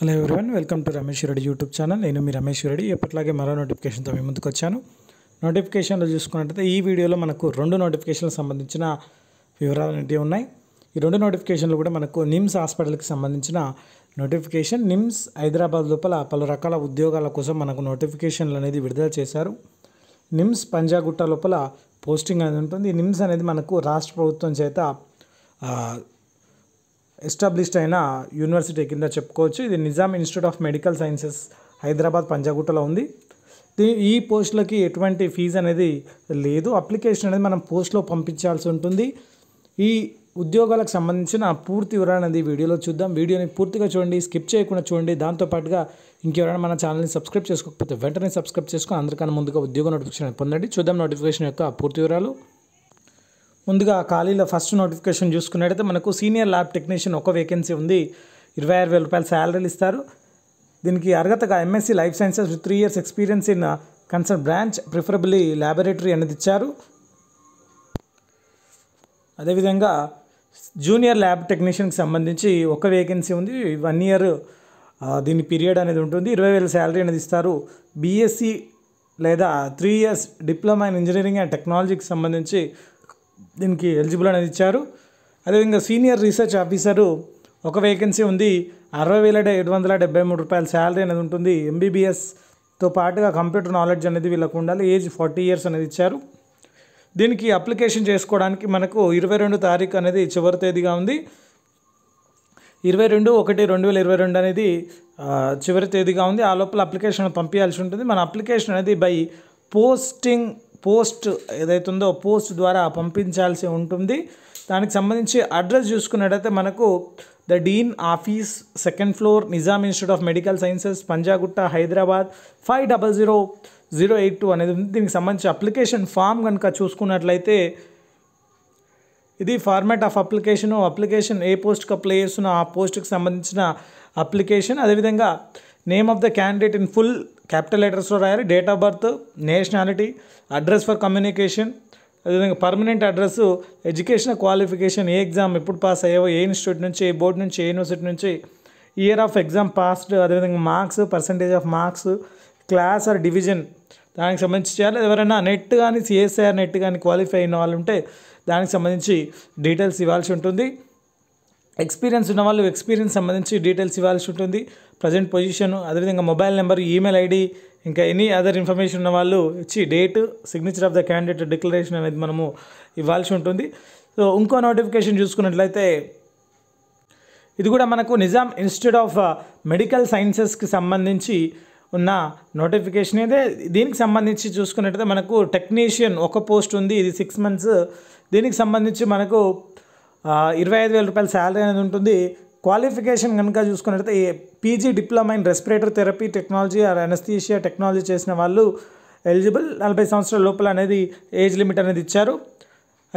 hello everyone welcome to Ramesh Reddy YouTube channel నేను మీ రమేష్ రెడ్డి ఎప్పటిలాగే మరో నోటిఫికేషన్తో మీ ముందుకు వచ్చాను నోటిఫికేషన్లో చూసుకున్నట్టయితే ఈ వీడియోలో మనకు రెండు నోటిఫికేషన్లకు సంబంధించిన వివరాలు అనేవి ఉన్నాయి ఈ రెండు నోటిఫికేషన్లు కూడా మనకు నిమ్స్ హాస్పిటల్కి సంబంధించిన నోటిఫికేషన్ నిమ్స్ హైదరాబాద్ లోపల పలు రకాల ఉద్యోగాల కోసం మనకు నోటిఫికేషన్లు అనేది విడుదల చేశారు నిమ్స్ పంజాగుట్ట లోపల పోస్టింగ్ అనేది ఉంటుంది నిమ్స్ అనేది మనకు రాష్ట్ర ప్రభుత్వం చేత ఎస్టాబ్లిష్డ్ అయిన యూనివర్సిటీ కింద చెప్పుకోవచ్చు ఇది Nizam institute of medical sciences Hyderabad పంజాగుట్టలో ఉంది ఈ పోస్టులకి ఎటువంటి ఫీజు అనేది లేదు అప్లికేషన్ అనేది మనం పోస్ట్లో పంపించాల్సి ఉంటుంది ఈ ఉద్యోగాలకు సంబంధించిన పూర్తి వివరాలు అనేది వీడియోలో చూద్దాం వీడియోని పూర్తిగా చూడండి స్కిప్ చేయకుండా చూడండి దాంతోపాటుగా ఇంకెవరైనా మన ఛానల్ని సబ్స్క్రైబ్ చేసుకోకపోతే వెంటనే సబ్స్క్రైబ్ చేసుకుని అందరికన్నా ముందుగా ఉద్యోగ నోటిఫికేషన్ పొందండి చూద్దాం నోటిఫికేషన్ యొక్క పూర్తి వివరాలు ముందుగా ఆ ఖాళీలో ఫస్ట్ నోటిఫికేషన్ చూసుకున్నట్టయితే మనకు సీనియర్ ల్యాబ్ టెక్నీషియన్ ఒక వేకెన్సీ ఉంది ఇరవై ఆరు వేల రూపాయలు శాలరీలు ఇస్తారు దీనికి అర్హతగా MSc life sciences with three years experience in concern branch preferably laboratory అనేది ఇచ్చారు అదేవిధంగా జూనియర్ ల్యాబ్ టెక్నీషియన్కి సంబంధించి ఒక వేకెన్సీ ఉంది వన్ ఇయర్ దీని పీరియడ్ అనేది ఉంటుంది ఇరవై వేల శాలరీ అనేది ఇస్తారు బీఎస్సీ లేదా three years diploma in engineering and టెక్నాలజీకి సంబంధించి దీనికి ఎలిజిబుల్ అనేది ఇచ్చారు అదేవిధంగా సీనియర్ రీసెర్చ్ ఆఫీసరు ఒక వేకెన్సీ ఉంది అరవై వేల ఏడు వందల డెబ్బై మూడు రూపాయల శాలరీ అనేది ఉంటుంది ఎంబీబీఎస్తో పాటుగా కంప్యూటర్ నాలెడ్జ్ అనేది వీళ్ళకు ఉండాలి ఏజ్ ఫార్టీ ఇయర్స్ అనేది ఇచ్చారు దీనికి అప్లికేషన్ చేసుకోవడానికి మనకు ఇరవై రెండు తారీఖు అనేది చివరి తేదీగా ఉంది ఇరవై రెండు ఒకటి రెండు వేల ఇరవై రెండు అనేది చివరి తేదీగా ఉంది ఆ లోపల అప్లికేషన్ పంపించాల్సి ఉంటుంది మన అప్లికేషన్ అనేది బై పోస్టింగ్ పోస్ట్ ఏదైతుందో పోస్ట్ ద్వారా పంపించాల్సి ఉంటుంది దానికి సంబంధించి అడ్రస్ చూసుకున్నట్టయితే మనకు the dean office second floor Nizam institute of medical sciences Panjagutta Hyderabad five double zero zero eight two అనేది ఉంది దీనికి సంబంధించి అప్లికేషన్ ఫామ్ కనుక చూసుకున్నట్లయితే ఇది ఫార్మాట్ ఆఫ్ అప్లికేషను అప్లికేషన్ ఏ పోస్ట్కి అప్లై చేస్తున్నా ఆ పోస్ట్కి సంబంధించిన అప్లికేషన్ అదేవిధంగా name of the candidate in full capital లెటర్స్లో రాయాలి date of birth nationality address for communication అదేవిధంగా పర్మనెంట్ అడ్రస్ ఎడ్యుకేషన్ క్వాలిఫికేషన్ ఏ ఎగ్జామ్ ఎప్పుడు పాస్ అయ్యావో ఏ ఇన్స్టిట్యూట్ నుంచి ఏ బోర్డు నుంచి ఏ యూనివర్సిటీ నుంచి ఇయర్ ఆఫ్ ఎగ్జామ్ పాస్డ్ అదేవిధంగా marks percentage of marks class or division దానికి సంబంధించి చేయాలి ఎవరైనా నెట్ కానీ సిఎస్ఐఆర్ నెట్ కానీ క్వాలిఫై అయిన వాళ్ళు ఉంటే దానికి సంబంధించి డీటెయిల్స్ ఇవ్వాల్సి ఉంటుంది ఎక్స్పీరియన్స్ ఉన్న వాళ్ళు ఎక్స్పీరియన్స్ సంబంధించి డీటెయిల్స్ ఇవ్వాల్సి ఉంటుంది ప్రజెంట్ పొజిషన్ అదేవిధంగా మొబైల్ నెంబర్ ఈమెయిల్ ఐడి ఇంకా ఎనీ అదర్ ఇన్ఫర్మేషన్ ఉన్న వాళ్ళు ఇచ్చి date signature of the candidate declaration అనేది మనము ఇవ్వాల్సి ఉంటుంది సో ఇంకో నోటిఫికేషన్ చూసుకున్నట్లయితే ఇది కూడా మనకు Nizam institute of medical uh, సైన్సెస్కి సంబంధించి ఉన్న నోటిఫికేషన్ అయితే దీనికి సంబంధించి చూసుకున్నట్లయితే మనకు టెక్నీషియన్ ఒక పోస్ట్ ఉంది ఇది సిక్స్ మంత్స్ దీనికి సంబంధించి మనకు ఇరవై ఐదు వేల రూపాయల శాలరీ అనేది ఉంటుంది క్వాలిఫికేషన్ కనుక చూసుకున్నట్లయితే PG diploma in respirator therapy technology or anaesthesia technology చేసిన వాళ్ళు ఎలిజిబుల్ నలభై సంవత్సరాల లోపల అనేది ఏజ్ లిమిట్ అనేది ఇచ్చారు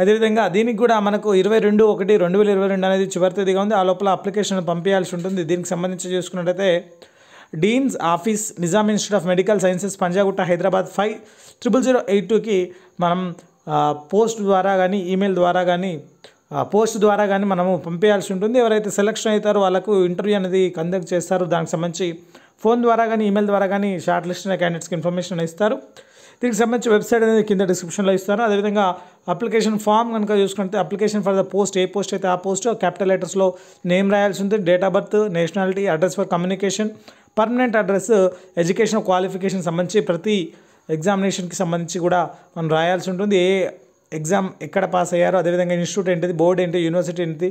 అదేవిధంగా దీనికి కూడా మనకు ఇరవై రెండు ఒకటి రెండు వేల ఇరవై రెండు అనేది చివరి తేదీగా ఉంది ఆ లోపల అప్లికేషన్ పంపించాల్సి ఉంటుంది దీనికి సంబంధించి చూసుకున్నట్టయితే dean's office Nizam institute of medical sciences Panjagutta Hyderabad five triple zero eight టూకి మనం పోస్ట్ ద్వారా కానీ ఈమెయిల్ ద్వారా కానీ పోస్ట్ ద్వారా కానీ మనము పంపేయాల్సి ఉంటుంది ఎవరైతే సెలెక్షన్ అవుతారో వాళ్ళకు ఇంటర్వ్యూ అనేది కండక్ట్ చేస్తారు దానికి సంబంధించి ఫోన్ ద్వారా కానీ ఈమెయిల్ ద్వారా కానీ షార్ట్ లిస్ట్ క్యాండిడేట్స్కి ఇన్ఫర్మేషన్ ఇస్తారు దీనికి సంబంధించి వెబ్సైట్ అనేది కింద డిస్క్రిప్షన్లో ఇస్తారు అదేవిధంగా అప్లికేషన్ ఫామ్ కనుక చూసుకుంటే అప్లికేషన్ ఫర్ ద పోస్ట్ ఏ పోస్ట్ అయితే ఆ పోస్ట్ క్యాపిటల్ లెటర్స్లో నేమ్ రాయాల్సి ఉంది date of birth nationality address for communication permanent address education qualification సంబంధించి ప్రతి ఎగ్జామినేషన్కి సంబంధించి కూడా మనం రాయాల్సి ఉంటుంది ఏ ఎగ్జామ్ ఎక్కడ పాస్ అయ్యారో అదేవిధంగా ఇన్స్టిట్యూట్ ఏంటిది బోర్డ్ ఏంటి యూనివర్సిటీ ఏంటి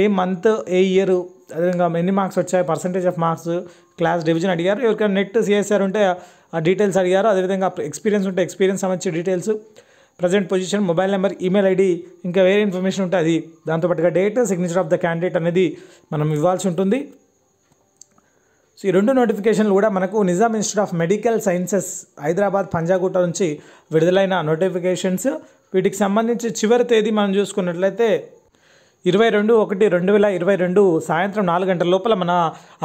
ఏ మంత్ ఏ ఇయర్ అదేవిధంగా ఎన్ని మార్క్స్ వచ్చాయి percentage of marks class division అడిగారు ఎవరికైనా నెట్ సిఎస్ఆర్ ఉంటే ఆ డీటెయిల్స్ అడిగారు అదేవిధంగా ఎక్స్పీరియన్స్ ఉంటే ఎక్స్పీరియన్స్ సంబంధించి details present position mobile number email ID ఇంకా వేరే ఇన్ఫర్మేషన్ ఉంటే అది దాంతోపాటుగా date signature of the candidate అనేది మనం ఇవ్వాల్సి ఉంటుంది సో ఈ రెండు నోటిఫికేషన్లు కూడా మనకు Nizam institute of medical sciences Hyderabad Panjagutta నుంచి విడుదలైన నోటిఫికేషన్స్ వీటికి సంబంధించి చివరి తేదీ మనం చూసుకున్నట్లయితే ఇరవై రెండు ఒకటి రెండు వేల ఇరవై రెండు సాయంత్రం నాలుగు గంటల లోపల మన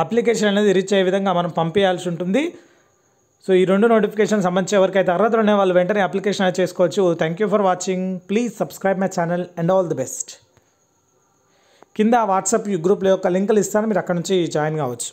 అప్లికేషన్ అనేది రీచ్ అయ్యే విధంగా మనం పంపించాల్సి ఉంటుంది సో ఈ రెండు నోటిఫికేషన్ సంబంధించి ఎవరికైతే అర్హత ఉండే వాళ్ళు వెంటనే అప్లికేషన్ అనేది చేసుకోవచ్చు thank you for watching please subscribe my channel and all the best కింద వాట్సాప్ గ్రూప్ల యొక్క లింకులు ఇస్తాను మీరు అక్కడ నుంచి జాయిన్ కావచ్చు